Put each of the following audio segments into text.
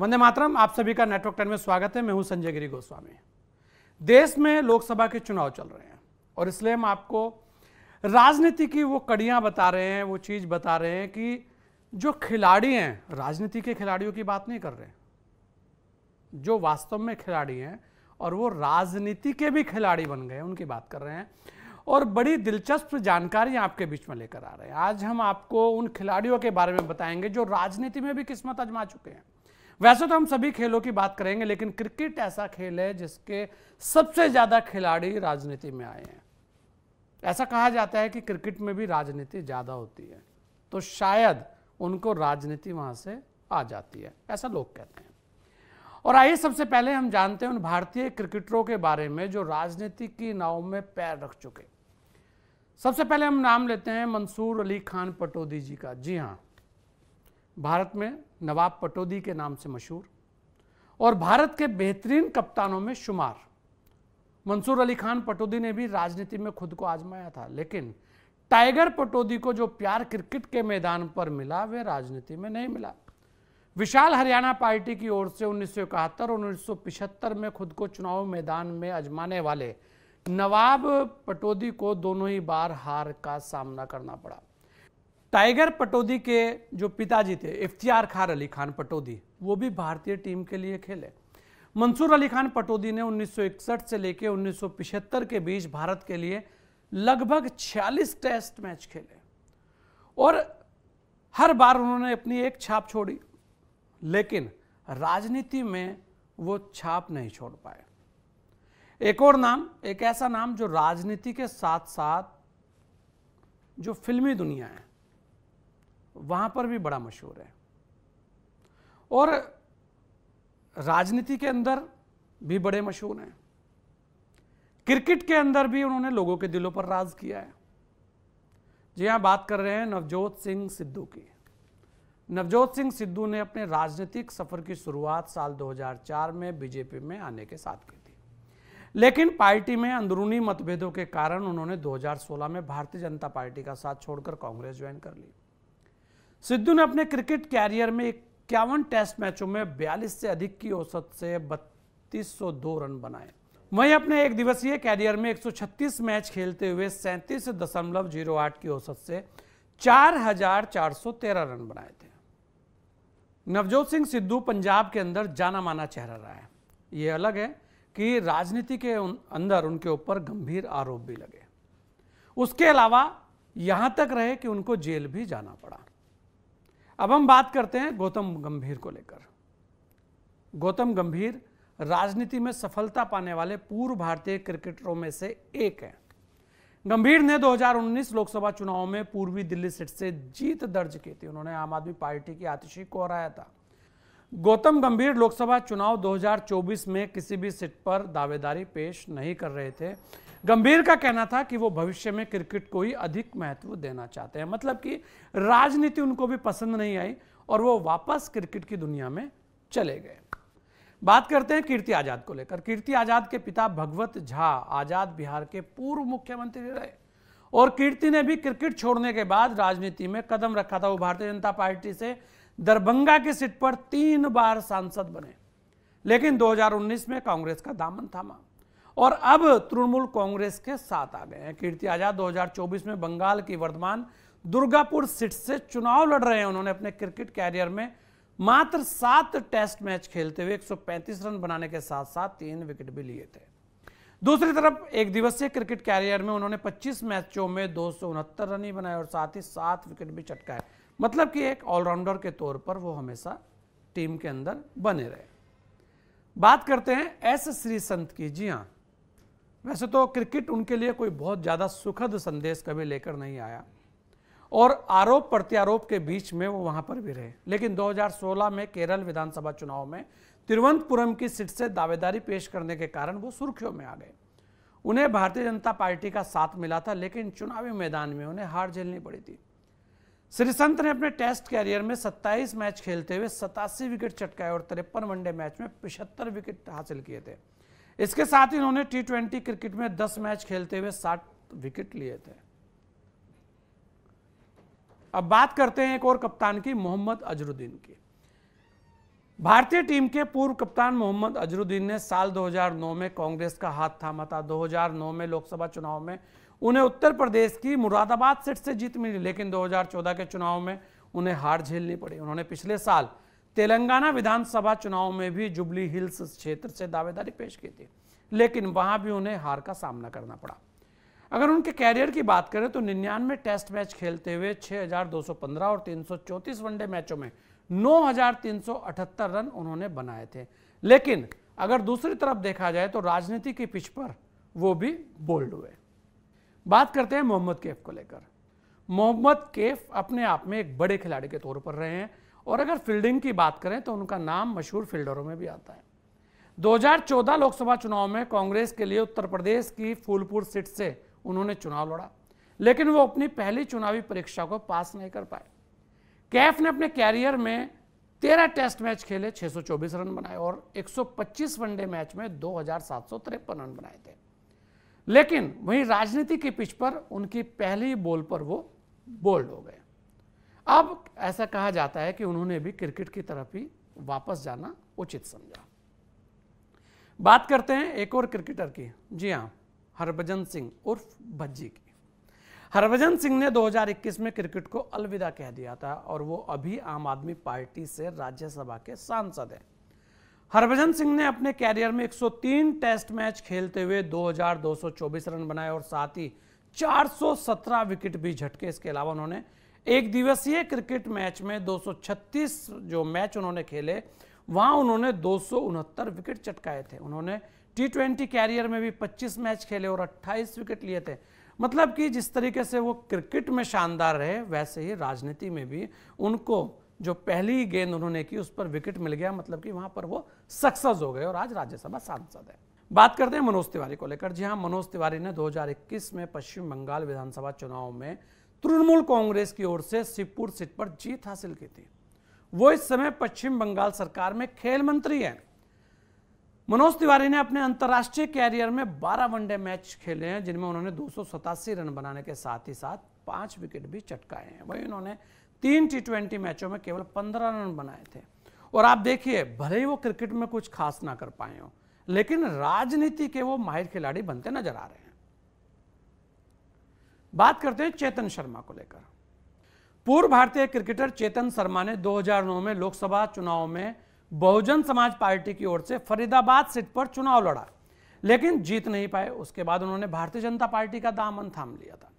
वंदे मातरम आप सभी का नेटवर्क टेन में स्वागत है मैं हूं संजय गिरी गोस्वामी देश में लोकसभा के चुनाव चल रहे हैं और इसलिए हम आपको राजनीति की वो कड़ियां बता रहे हैं वो चीज़ बता रहे हैं कि जो खिलाड़ी हैं राजनीति के खिलाड़ियों की बात नहीं कर रहे जो वास्तव में खिलाड़ी हैं और वो राजनीति के भी खिलाड़ी बन गए उनकी बात कर रहे हैं और बड़ी दिलचस्प जानकारी आपके बीच में लेकर आ रहे हैं आज हम आपको उन खिलाड़ियों के बारे में बताएंगे जो राजनीति में भी किस्मत आजमा चुके हैं वैसे तो हम सभी खेलों की बात करेंगे लेकिन क्रिकेट ऐसा खेल है जिसके सबसे ज़्यादा खिलाड़ी राजनीति में आए हैं ऐसा कहा जाता है कि क्रिकेट में भी राजनीति ज़्यादा होती है तो शायद उनको राजनीति वहां से आ जाती है ऐसा लोग कहते हैं और आइए सबसे पहले हम जानते हैं उन भारतीय क्रिकेटरों के बारे में जो राजनीति की नाव में पैर रख चुके सबसे पहले हम नाम लेते हैं मंसूर अली खान पटोदी जी का जी हाँ भारत में नवाब पटोदी के नाम से मशहूर और भारत के बेहतरीन कप्तानों में शुमार मंसूर अली खान पटोदी ने भी राजनीति में खुद को आजमाया था लेकिन टाइगर पटोदी को जो प्यार क्रिकेट के मैदान पर मिला वह राजनीति में नहीं मिला विशाल हरियाणा पार्टी की ओर से उन्नीस और उन्नीस में खुद को चुनाव मैदान में अजमाने वाले नवाब पटोदी को दोनों ही बार हार का सामना करना पड़ा टाइगर पटौदी के जो पिताजी थे इफ्तियार खार अली खान पटौदी वो भी भारतीय टीम के लिए खेले मंसूर अली खान पटौदी ने 1961 से लेकर उन्नीस के बीच भारत के लिए लगभग 46 टेस्ट मैच खेले और हर बार उन्होंने अपनी एक छाप छोड़ी लेकिन राजनीति में वो छाप नहीं छोड़ पाए एक और नाम एक ऐसा नाम जो राजनीति के साथ साथ जो फिल्मी दुनिया है वहां पर भी बड़ा मशहूर है और राजनीति के अंदर भी बड़े मशहूर हैं क्रिकेट के अंदर भी उन्होंने लोगों के दिलों पर राज किया है जी हाँ बात कर रहे हैं नवजोत सिंह सिद्धू की नवजोत सिंह सिद्धू ने अपने राजनीतिक सफर की शुरुआत साल 2004 में बीजेपी में आने के साथ की थी लेकिन पार्टी में अंदरूनी मतभेदों के कारण उन्होंने 2016 में भारतीय जनता पार्टी का साथ छोड़कर कांग्रेस ज्वाइन कर ली सिद्धू ने अपने क्रिकेट कैरियर में इक्यावन टेस्ट मैचों में 42 से अधिक की औसत से बत्तीस रन बनाए वहीं अपने एक दिवसीय कैरियर में 136 मैच खेलते हुए सैंतीस दशमलव जीरो आठ की औसत से 4,413 रन बनाए थे नवजोत सिंह सिद्धू पंजाब के अंदर जाना माना चेहरा रहा है ये अलग है कि राजनीति के उन, अंदर उनके ऊपर गंभीर आरोप भी लगे उसके अलावा यहां तक रहे कि उनको जेल भी जाना पड़ा अब हम बात करते हैं गौतम गंभीर को लेकर गौतम गंभीर राजनीति में सफलता पाने वाले पूर्व भारतीय क्रिकेटरों में से एक हैं गंभीर ने 2019 लोकसभा चुनाव में पूर्वी दिल्ली सीट से जीत दर्ज की थी उन्होंने आम आदमी पार्टी की आतिशी को हराया था गौतम गंभीर लोकसभा चुनाव 2024 में किसी भी सीट पर दावेदारी पेश नहीं कर रहे थे गंभीर का कहना था कि वो भविष्य में क्रिकेट को ही अधिक महत्व देना चाहते हैं मतलब कि राजनीति उनको भी पसंद नहीं आई और वो वापस क्रिकेट की दुनिया में चले गए बात करते हैं कीर्ति आजाद को लेकर कीर्ति आजाद के पिता भगवत झा आजाद बिहार के पूर्व मुख्यमंत्री रहे और कीर्ति ने भी क्रिकेट छोड़ने के बाद राजनीति में कदम रखा था वो भारतीय जनता पार्टी से दरभंगा की सीट पर तीन बार सांसद बने लेकिन 2019 में कांग्रेस का दामन थामा और अब तृणमूल कांग्रेस के साथ आ गए हैं कीर्ति आजाद 2024 में बंगाल की वर्तमान दुर्गापुर सीट से चुनाव लड़ रहे हैं उन्होंने अपने क्रिकेट कैरियर में मात्र सात टेस्ट मैच खेलते हुए 135 रन बनाने के साथ साथ तीन विकेट भी लिए थे दूसरी तरफ एक दिवसीय क्रिकेट कैरियर में उन्होंने 25 मैचों में दो रन ही बनाए और साथ ही सात विकेट भी चटकाए मतलब कि एक ऑलराउंडर के तौर पर वो हमेशा टीम के अंदर बने रहे बात करते हैं एस श्री संत की जी हाँ वैसे तो क्रिकेट उनके लिए कोई बहुत ज़्यादा सुखद संदेश कभी लेकर नहीं आया और आरोप प्रत्यारोप के बीच में वो वहाँ पर भी रहे लेकिन 2016 में केरल विधानसभा चुनाव में तिरुवनंतपुरम की सीट से दावेदारी पेश करने के कारण वो सुर्खियों में आ गए उन्हें भारतीय जनता पार्टी का साथ मिला था लेकिन चुनावी मैदान में उन्हें हार झेलनी पड़ी थी श्री संत ने अपने टेस्ट कैरियर में 27 मैच खेलते हुए सतासी विकेट चटकाए और तिरपन वनडे मैच में पिछहत्तर विकेट हासिल किए थे इसके साथ ही इन्होंने टी ट्वेंटी क्रिकेट में 10 मैच खेलते हुए सात विकेट लिए थे अब बात करते हैं एक और कप्तान की मोहम्मद अजरुद्दीन की भारतीय टीम के पूर्व कप्तान मोहम्मद अजरुद्दीन ने साल 2009 में कांग्रेस का हाथ थामा था 2009 में लोकसभा चुनाव में उन्हें उत्तर प्रदेश की मुरादाबाद सीट से जीत मिली लेकिन 2014 के चुनाव में उन्हें हार झेलनी पड़ी उन्होंने पिछले साल तेलंगाना विधानसभा चुनाव में भी जुबली हिल्स क्षेत्र से दावेदारी पेश की थी लेकिन वहां भी उन्हें हार का सामना करना पड़ा अगर उनके कैरियर की बात करें तो निन्यानवे टेस्ट मैच खेलते हुए 6,215 और 334 वनडे मैचों में 9,378 रन उन्होंने बनाए थे लेकिन अगर दूसरी तरफ देखा जाए तो राजनीति के पिच पर वो भी बोल्ड हुए बात करते हैं मोहम्मद केफ को लेकर मोहम्मद केफ अपने आप में एक बड़े खिलाड़ी के तौर पर रहे हैं और अगर फील्डिंग की बात करें तो उनका नाम मशहूर फील्डरों में भी आता है 2014 लोकसभा चुनाव में कांग्रेस के लिए उत्तर प्रदेश की फूलपुर सीट से उन्होंने चुनाव लड़ा लेकिन वो अपनी पहली चुनावी परीक्षा को पास नहीं कर पाए कैफ ने अपने कैरियर में तेरह टेस्ट मैच खेले 624 रन बनाए और 125 वनडे मैच में दो रन बनाए थे लेकिन वहीं राजनीति की पिच पर उनकी पहली बोल पर वो बोल्ड हो गए अब ऐसा कहा जाता है कि उन्होंने भी क्रिकेट की तरफ ही वापस जाना उचित समझा बात करते हैं एक और क्रिकेटर की जी हाँ हरभजन सिंह उर्फ भज्जी की हरभजन सिंह ने 2021 में क्रिकेट को अलविदा कह दिया था और वो अभी आम आदमी पार्टी से राज्यसभा के सांसद हैं हरभजन सिंह ने अपने कैरियर में 103 टेस्ट मैच खेलते हुए 2224 रन बनाए और साथ ही 417 विकेट भी झटके इसके अलावा उन्होंने एक दिवसीय क्रिकेट मैच में 236 जो मैच उन्होंने खेले वहां उन्होंने दो विकेट चटकाए थे उन्होंने टी ट्वेंटी कैरियर में भी 25 मैच खेले और 28 विकेट लिए थे मतलब कि जिस तरीके से वो क्रिकेट में शानदार रहे वैसे ही राजनीति में भी उनको जो पहली गेंद उन्होंने की उस पर विकेट मिल गया मतलब कि वहां पर वो सक्सेस हो गए और आज राज्यसभा सांसद है बात करते हैं मनोज तिवारी को लेकर जी हाँ मनोज तिवारी ने 2021 में पश्चिम बंगाल विधानसभा चुनाव में तृणमूल कांग्रेस की ओर से शिवपुर सीट पर जीत हासिल की थी वो इस समय पश्चिम बंगाल सरकार में खेल मंत्री हैं मनोज तिवारी ने अपने अंतर्राष्ट्रीय कैरियर में 12 वनडे मैच खेले हैं जिनमें उन्होंने दो रन बनाने के साथ ही साथ पांच विकेट भी चटकाए हैं वहीं उन्होंने तीन टी मैचों में केवल पंद्रह रन बनाए थे और आप देखिए भले ही वो क्रिकेट में कुछ खास ना कर पाए हो लेकिन राजनीति के वो माहिर खिलाड़ी बनते नजर आ रहे हैं बात करते हैं चेतन शर्मा को लेकर पूर्व भारतीय क्रिकेटर चेतन शर्मा ने 2009 में लोकसभा चुनाव में बहुजन समाज पार्टी की ओर से फरीदाबाद सीट पर चुनाव लड़ा लेकिन जीत नहीं पाए उसके बाद उन्होंने भारतीय जनता पार्टी का दामन थाम लिया था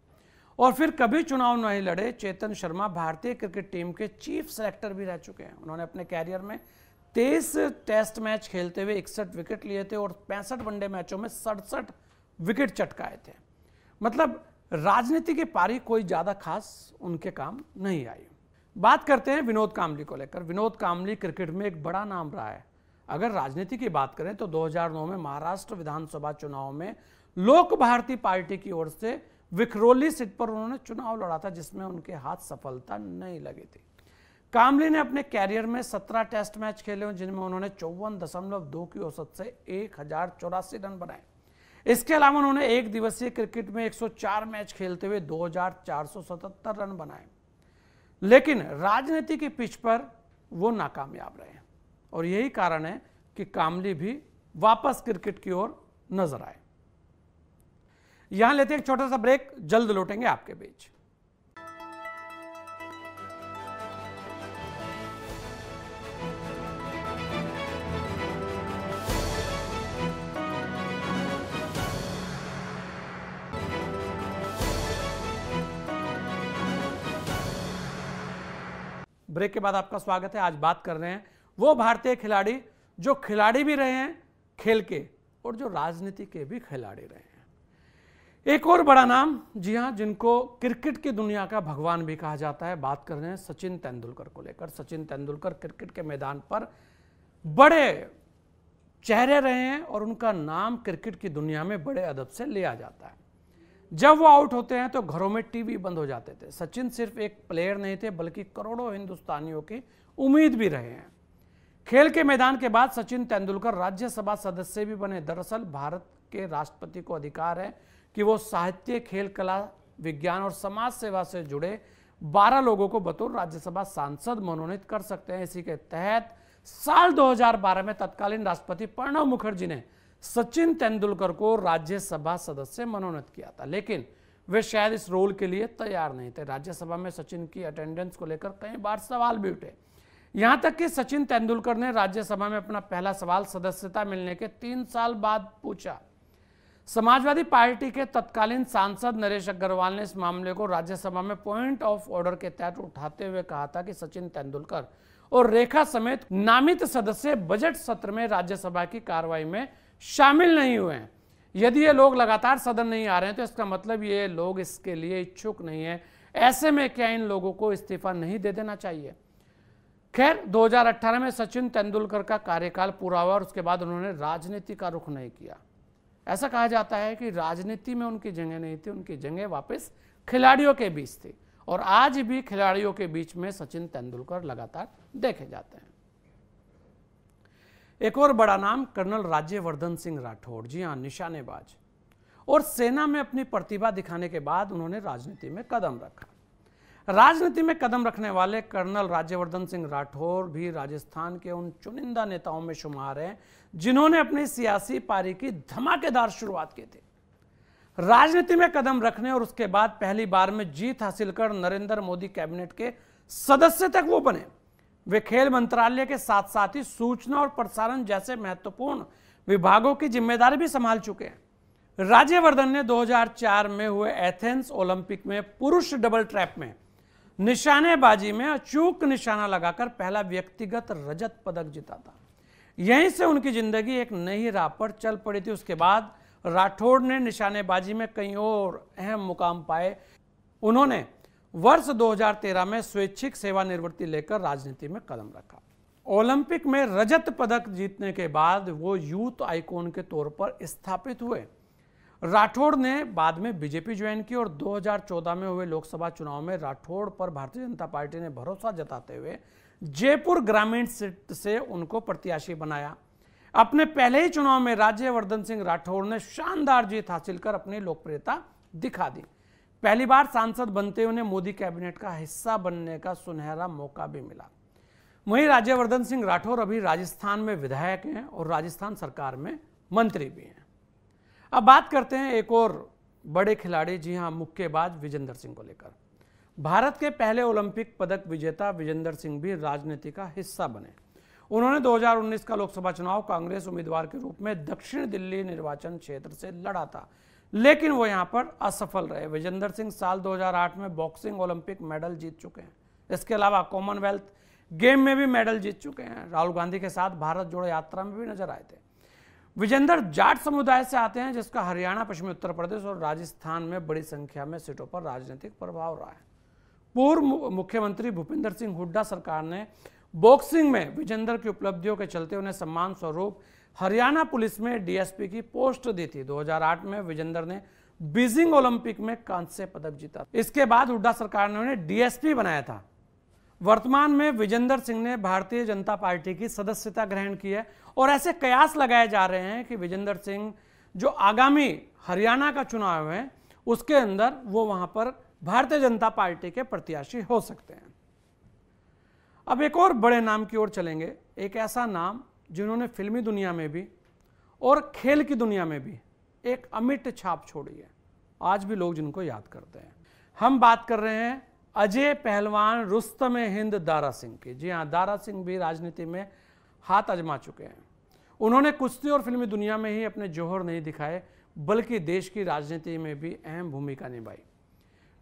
और फिर कभी चुनाव नहीं लड़े चेतन शर्मा भारतीय क्रिकेट टीम के चीफ सेलेक्टर भी रह चुके हैं उन्होंने अपने कैरियर में तेईस टेस्ट मैच खेलते हुए इकसठ विकेट लिए थे और पैंसठ वनडे मैचों में सड़सठ विकेट चटकाए थे मतलब राजनीति के पारी कोई ज़्यादा खास उनके काम नहीं आई बात करते हैं विनोद कामली को लेकर विनोद कामली क्रिकेट में एक बड़ा नाम रहा है अगर राजनीति की बात करें तो 2009 में महाराष्ट्र विधानसभा चुनाव में लोक भारती पार्टी की ओर से विखरोली सीट पर उन्होंने चुनाव लड़ा था जिसमें उनके हाथ सफलता नहीं लगी थी कामली ने अपने कैरियर में 17 टेस्ट मैच खेले जिनमें उन्होंने चौवन दशमलव दो की औसत से एक हजार चौरासी रन बनाए इसके अलावा उन्होंने एक दिवसीय क्रिकेट में 104 मैच खेलते हुए 2477 रन बनाए लेकिन राजनीति की पिच पर वो नाकामयाब रहे और यही कारण है कि कामली भी वापस क्रिकेट की ओर नजर आए यहां लेते हैं एक छोटा सा ब्रेक जल्द लौटेंगे आपके बीच ब्रेक के बाद आपका स्वागत है आज बात कर रहे हैं वो भारतीय खिलाड़ी जो खिलाड़ी भी रहे हैं खेल के और जो राजनीति के भी खिलाड़ी रहे हैं एक और बड़ा नाम जी हाँ जिनको क्रिकेट की दुनिया का भगवान भी कहा जाता है बात कर रहे हैं सचिन तेंदुलकर को लेकर सचिन तेंदुलकर क्रिकेट के मैदान पर बड़े चेहरे रहे हैं और उनका नाम क्रिकेट की दुनिया में बड़े अदब से लिया जाता है जब वो आउट होते हैं तो घरों में टीवी बंद हो जाते थे सचिन सिर्फ एक प्लेयर नहीं थे बल्कि करोड़ों हिंदुस्तानियों की उम्मीद भी रहे हैं खेल के मैदान के बाद सचिन तेंदुलकर राज्यसभा सदस्य भी बने दरअसल भारत के राष्ट्रपति को अधिकार है कि वो साहित्य खेल कला विज्ञान और समाज सेवा से जुड़े बारह लोगों को बतौर राज्यसभा सांसद मनोनीत कर सकते हैं इसी के तहत साल 2012 में तत्कालीन राष्ट्रपति प्रणब मुखर्जी ने सचिन तेंदुलकर को राज्यसभा सदस्य मनोनीत किया था लेकिन वे शायद इस रोल के लिए तैयार नहीं थे राज्यसभा में सचिन की अटेंडेंस को लेकर कई बार सवाल भी उठे यहां तक कि सचिन तेंदुलकर ने राज्यसभा में अपना पहला सवाल सदस्यता मिलने के तीन साल बाद पूछा समाजवादी पार्टी के तत्कालीन सांसद नरेश अग्रवाल ने इस मामले को राज्यसभा में पॉइंट ऑफ ऑर्डर के तहत उठाते हुए कहा था कि सचिन तेंदुलकर और रेखा समेत नामित सदस्य बजट सत्र में राज्यसभा की कार्रवाई में शामिल नहीं हुए हैं यदि ये लोग लगातार सदन नहीं आ रहे हैं तो इसका मतलब ये लोग इसके लिए इच्छुक नहीं है ऐसे में क्या इन लोगों को इस्तीफा नहीं दे देना चाहिए खैर 2018 में सचिन तेंदुलकर का कार्यकाल पूरा हुआ और उसके बाद उन्होंने राजनीति का रुख नहीं किया ऐसा कहा जाता है कि राजनीति में उनकी जगह नहीं थी उनकी जगह वापस खिलाड़ियों के बीच थी और आज भी खिलाड़ियों के बीच में सचिन तेंदुलकर लगातार देखे जाते हैं एक और बड़ा नाम कर्नल राज्यवर्धन सिंह राठौड़ जी हाँ निशानेबाज और सेना में अपनी प्रतिभा दिखाने के बाद उन्होंने राजनीति में कदम रखा राजनीति में कदम रखने वाले कर्नल राज्यवर्धन सिंह राठौर भी राजस्थान के उन चुनिंदा नेताओं में शुमार हैं जिन्होंने अपनी सियासी पारी की धमाकेदार शुरुआत की थी राजनीति में कदम रखने और उसके बाद पहली बार में जीत हासिल कर नरेंद्र मोदी कैबिनेट के सदस्य तक वो बने वे खेल मंत्रालय के साथ साथ ही सूचना और प्रसारण जैसे महत्वपूर्ण विभागों की जिम्मेदारी भी संभाल चुके हैं राज्यवर्धन ने 2004 में हुए एथेंस ओलंपिक में पुरुष डबल ट्रैप में निशानेबाजी में अचूक निशाना लगाकर पहला व्यक्तिगत रजत पदक जीता था यहीं से उनकी जिंदगी एक नई राह पर चल पड़ी थी उसके बाद राठौड़ ने निशानेबाजी में कई और अहम मुकाम पाए उन्होंने वर्ष 2013 में स्वैच्छिक सेवानिवृत्ति लेकर राजनीति में कदम रखा ओलंपिक में रजत पदक जीतने के बाद वो यूथ आइकॉन के तौर पर स्थापित हुए राठौड़ ने बाद में बीजेपी ज्वाइन की और 2014 में हुए लोकसभा चुनाव में राठौड़ पर भारतीय जनता पार्टी ने भरोसा जताते हुए जयपुर ग्रामीण सीट से उनको प्रत्याशी बनाया अपने पहले ही चुनाव में राज्यवर्धन सिंह राठौड़ ने शानदार जीत हासिल कर अपनी लोकप्रियता दिखा दी पहली बार सांसद बनते उन्हें मोदी कैबिनेट का हिस्सा बनने का सुनहरा मौका भी मिला वहीं राज्यवर्धन सिंह राठौर अभी राजस्थान में विधायक हैं और राजस्थान सरकार में मंत्री भी हैं अब बात करते हैं एक और बड़े खिलाड़ी जी हां मुक्केबाज विजेंद्र सिंह को लेकर भारत के पहले ओलंपिक पदक विजेता विजेंद्र सिंह भी राजनीति का हिस्सा बने उन्होंने 2019 का लोकसभा चुनाव कांग्रेस उम्मीदवार के रूप में दक्षिण दिल्ली निर्वाचन क्षेत्र से लड़ा था लेकिन वो यहाँ पर असफल रहे विजेंद्र सिंह साल 2008 में बॉक्सिंग ओलंपिक मेडल जीत चुके हैं इसके अलावा कॉमनवेल्थ गेम में भी मेडल जीत चुके हैं राहुल गांधी के साथ भारत जोड़ो यात्रा में भी नजर आए थे विजेंद्र जाट समुदाय से आते हैं जिसका हरियाणा पश्चिमी उत्तर प्रदेश और राजस्थान में बड़ी संख्या में सीटों पर राजनीतिक प्रभाव रहा है पूर्व मुख्यमंत्री भूपेंद्र सिंह हुड्डा सरकार ने बॉक्सिंग में विजेंद्र की उपलब्धियों के चलते उन्हें सम्मान स्वरूप हरियाणा पुलिस में डीएसपी की पोस्ट दी थी 2008 में विजेंदर ने बीजिंग ओलंपिक में कांस्य पदक जीता इसके बाद हुड्डा सरकार ने उन्हें डीएसपी बनाया था वर्तमान में विजेंदर सिंह ने भारतीय जनता पार्टी की सदस्यता ग्रहण की है और ऐसे कयास लगाए जा रहे हैं कि विजेंदर सिंह जो आगामी हरियाणा का चुनाव है उसके अंदर वो वहां पर भारतीय जनता पार्टी के प्रत्याशी हो सकते हैं अब एक और बड़े नाम की ओर चलेंगे एक ऐसा नाम जिन्होंने फिल्मी दुनिया में भी और खेल की दुनिया में भी एक अमिट छाप छोड़ी है आज भी लोग जिनको याद करते हैं हम बात कर रहे हैं अजय पहलवान रुस्तम हिंद दारा सिंह की जी हाँ दारा सिंह भी राजनीति में हाथ अजमा चुके हैं उन्होंने कुश्ती और फिल्मी दुनिया में ही अपने जोहर नहीं दिखाए बल्कि देश की राजनीति में भी अहम भूमिका निभाई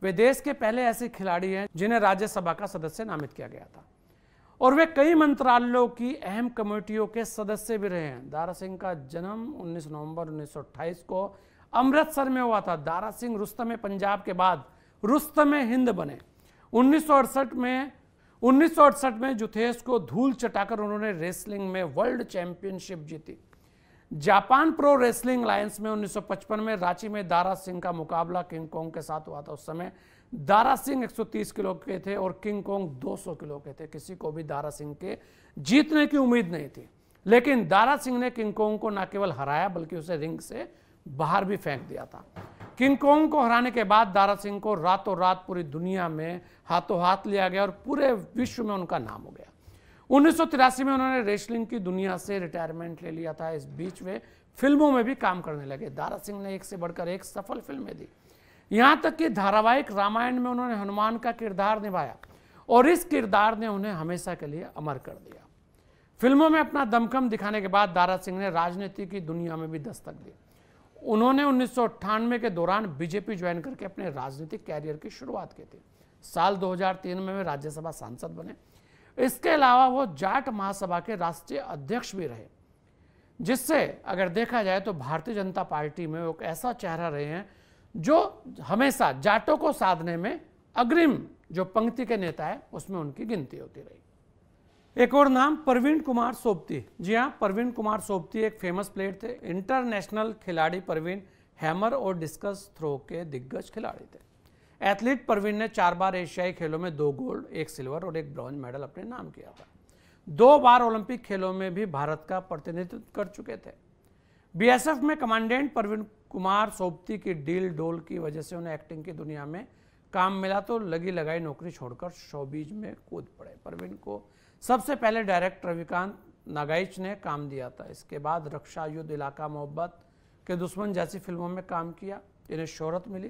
वे देश के पहले ऐसे खिलाड़ी हैं जिन्हें राज्यसभा का सदस्य नामित किया गया था और वे कई मंत्रालयों की अहम कमेटियों के सदस्य भी रहे हैं दारा सिंह का जन्म 19 नवंबर 1928 को अमृतसर में हुआ था दारा सिंह रुस्तम में पंजाब के बाद रुस्तम में हिंद बने उन्नीस में उन्नीस में जुथेस को धूल चटाकर उन्होंने रेसलिंग में वर्ल्ड चैंपियनशिप जीती जापान प्रो रेसलिंग लाइन्स में 1955 में रांची में दारा सिंह का मुकाबला किंग कॉन्ग के साथ हुआ था उस समय दारा सिंह 130 किलो के थे और किंग कोंग 200 किलो के थे किसी को भी दारा सिंह के जीतने की उम्मीद नहीं थी लेकिन दारा सिंह ने किंग कोंग को न केवल हराया बल्कि उसे रिंग से बाहर भी फेंक दिया था किंग कोंग को हराने के बाद दारा सिंह को रातों रात पूरी दुनिया में हाथों हाथ लिया गया और पूरे विश्व में उनका नाम हो गया उन्नीस में उन्होंने रेसलिंग की दुनिया से रिटायरमेंट ले लिया था इस बीच में फिल्मों में भी काम करने लगे दारा सिंह ने एक से बढ़कर एक सफल फिल्में दी यहाँ तक कि धारावाहिक रामायण में उन्होंने हनुमान का किरदार निभाया और इस किरदार ने उन्हें हमेशा के लिए अमर कर दिया फिल्मों में अपना दमखम दिखाने के बाद दारा सिंह ने राजनीति की दुनिया में भी दस्तक दी उन्होंने उन्नीस के दौरान बीजेपी ज्वाइन करके अपने राजनीतिक कैरियर की शुरुआत की थी साल 2003 में वे राज्यसभा सांसद बने इसके अलावा वो जाट महासभा के राष्ट्रीय अध्यक्ष भी रहे जिससे अगर देखा जाए तो भारतीय जनता पार्टी में वो एक ऐसा चेहरा रहे हैं जो हमेशा जाटों को साधने में अग्रिम जो पंक्ति के नेता है उसमें उनकी गिनती होती रही एक और नाम प्रवीण कुमार सोबती जी हाँ प्रवीण कुमार सोबती एक फेमस प्लेयर थे इंटरनेशनल खिलाड़ी प्रवीण हैमर और डिस्कस थ्रो के दिग्गज खिलाड़ी थे एथलीट प्रवीण ने चार बार एशियाई खेलों में दो गोल्ड एक सिल्वर और एक ब्रॉन्ज मेडल अपने नाम किया था दो बार ओलंपिक खेलों में भी भारत का प्रतिनिधित्व कर चुके थे बीएसएफ में कमांडेंट प्रवीण कुमार सोबती की डील डोल की वजह से उन्हें एक्टिंग की दुनिया में काम मिला तो लगी लगाई नौकरी छोड़कर शोबीज में कूद पड़े प्रवीण को सबसे पहले डायरेक्ट रविकांत नागाइच ने काम दिया था इसके बाद रक्षा युद्ध इलाका मोहब्बत के दुश्मन जैसी फिल्मों में काम किया इन्हें शोहरत मिली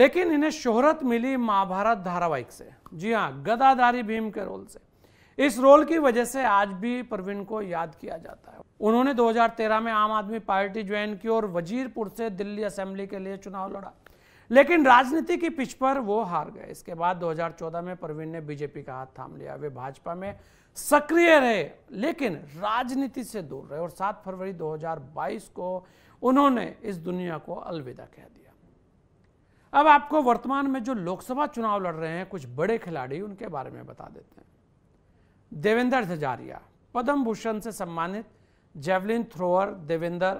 लेकिन इन्हें शोहरत मिली महाभारत धारावाहिक से जी हाँ गदादारी भीम के रोल से इस रोल की वजह से आज भी प्रवीण को याद किया जाता है उन्होंने 2013 में आम आदमी पार्टी ज्वाइन की और वजीरपुर से दिल्ली असेंबली के लिए चुनाव लड़ा लेकिन राजनीति की पिच पर वो हार गए इसके बाद 2014 में प्रवीण ने बीजेपी का हाथ थाम लिया वे भाजपा में सक्रिय रहे लेकिन राजनीति से दूर रहे और 7 फरवरी 2022 को उन्होंने इस दुनिया को अलविदा कह दिया अब आपको वर्तमान में जो लोकसभा चुनाव लड़ रहे हैं कुछ बड़े खिलाड़ी उनके बारे में बता देते हैं देवेंद्र झजारिया पद्म भूषण से सम्मानित जेवलिन थ्रोअर देवेंद्र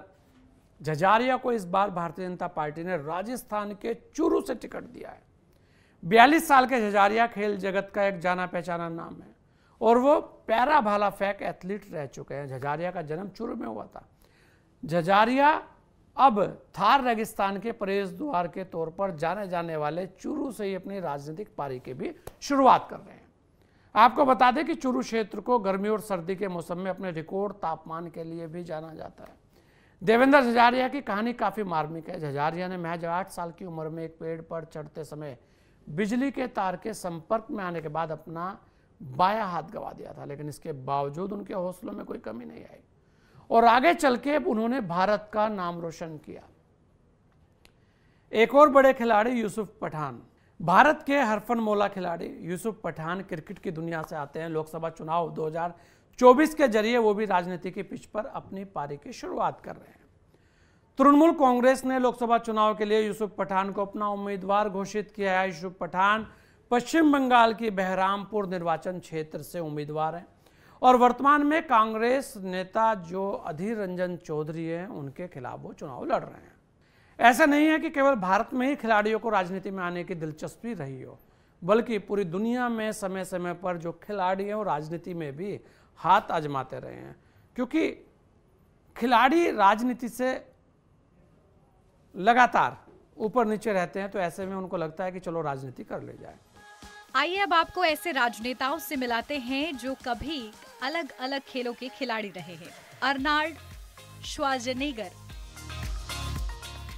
झजारिया को इस बार भारतीय जनता पार्टी ने राजस्थान के चूरू से टिकट दिया है बयालीस साल के झजारिया खेल जगत का एक जाना पहचाना नाम है और वो पैरा भाला फेंक एथलीट रह चुके हैं झजारिया का जन्म चूरू में हुआ था झजारिया अब थार रेगिस्तान के प्रवेश द्वार के तौर पर जाने जाने वाले चूरू से ही अपनी राजनीतिक पारी की भी शुरुआत कर रहे हैं आपको बता दें कि चुरू क्षेत्र को गर्मी और सर्दी के मौसम में अपने रिकॉर्ड तापमान के लिए भी जाना जाता है देवेंद्र झजारिया की कहानी काफ़ी मार्मिक है झजारिया ने महज आठ साल की उम्र में एक पेड़ पर चढ़ते समय बिजली के तार के संपर्क में आने के बाद अपना बाया हाथ गवा दिया था लेकिन इसके बावजूद उनके हौसलों में कोई कमी नहीं आई और आगे चल के उन्होंने भारत का नाम रोशन किया एक और बड़े खिलाड़ी यूसुफ पठान भारत के हरफन मोला खिलाड़ी यूसुफ पठान क्रिकेट की दुनिया से आते हैं लोकसभा चुनाव 2024 के जरिए वो भी राजनीति के पिच पर अपनी पारी की शुरुआत कर रहे हैं तृणमूल कांग्रेस ने लोकसभा चुनाव के लिए यूसुफ पठान को अपना उम्मीदवार घोषित किया है यूसुफ पठान पश्चिम बंगाल की बहरामपुर निर्वाचन क्षेत्र से उम्मीदवार हैं और वर्तमान में कांग्रेस नेता जो अधीर रंजन चौधरी हैं उनके खिलाफ वो चुनाव लड़ रहे हैं ऐसा नहीं है कि केवल भारत में ही खिलाड़ियों को राजनीति में आने की दिलचस्पी रही हो बल्कि पूरी दुनिया में समय समय पर जो खिलाड़ी हैं वो राजनीति में भी हाथ आजमाते रहे हैं क्योंकि खिलाड़ी राजनीति से लगातार ऊपर नीचे रहते हैं तो ऐसे में उनको लगता है कि चलो राजनीति कर ले जाए आइए अब आपको ऐसे राजनेताओं से मिलाते हैं जो कभी अलग अलग खेलों के खिलाड़ी रहे हैं अर्नाल्ड श्वाजनेगर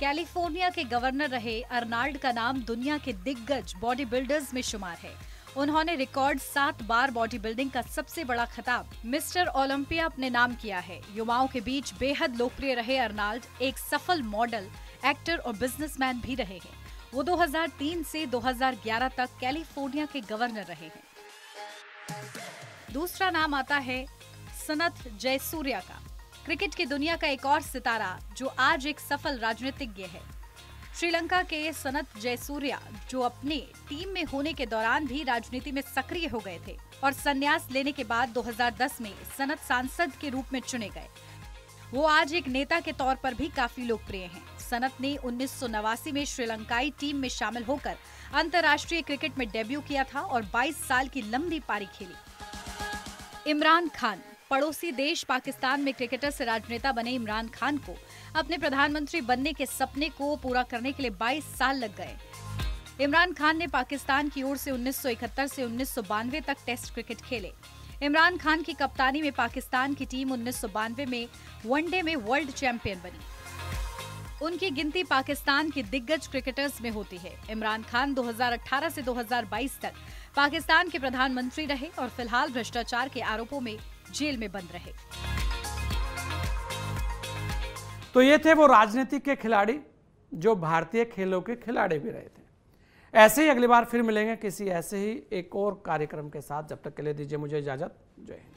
कैलिफोर्निया के गवर्नर रहे अर्नाल्ड का नाम दुनिया के दिग्गज बॉडी बिल्डर्स में शुमार है उन्होंने रिकॉर्ड सात बार बॉडी बिल्डिंग का सबसे बड़ा खिताब मिस्टर ओलंपिया अपने नाम किया है युवाओं के बीच बेहद लोकप्रिय रहे अर्नाल्ड एक सफल मॉडल एक्टर और बिजनेसमैन भी रहे हैं वो 2003 से 2011 तक कैलिफोर्निया के गवर्नर रहे हैं दूसरा नाम आता है सनत जयसूर्या का क्रिकेट की दुनिया का एक और सितारा जो आज एक सफल राजनीतिज्ञ है श्रीलंका के सनत जयसूर्या जो अपने टीम में होने के दौरान भी राजनीति में सक्रिय हो गए थे और संन्यास लेने के बाद 2010 में सनत सांसद के रूप में चुने गए वो आज एक नेता के तौर पर भी काफी लोकप्रिय हैं। सनत ने उन्नीस में श्रीलंकाई टीम में शामिल होकर अंतर्राष्ट्रीय क्रिकेट में डेब्यू किया था और 22 साल की लंबी पारी खेली इमरान खान पड़ोसी देश पाकिस्तान में क्रिकेटर से राजनेता बने इमरान खान को अपने प्रधानमंत्री बनने के सपने को पूरा करने के लिए 22 साल लग गए इमरान खान ने पाकिस्तान की ओर से 1971 से उन्नीस तक टेस्ट क्रिकेट खेले इमरान खान की कप्तानी में पाकिस्तान की टीम उन्नीस में वनडे में वर्ल्ड चैंपियन बनी उनकी गिनती पाकिस्तान के दिग्गज क्रिकेटर्स में होती है इमरान खान 2018 से 2022 तक पाकिस्तान के प्रधानमंत्री रहे और फिलहाल भ्रष्टाचार के आरोपों में जेल में बंद रहे तो ये थे वो राजनीति के खिलाड़ी जो भारतीय खेलों के खिलाड़ी भी रहे थे ऐसे ही अगली बार फिर मिलेंगे किसी ऐसे ही एक और कार्यक्रम के साथ जब तक के लिए दीजिए मुझे इजाजत जय हिंद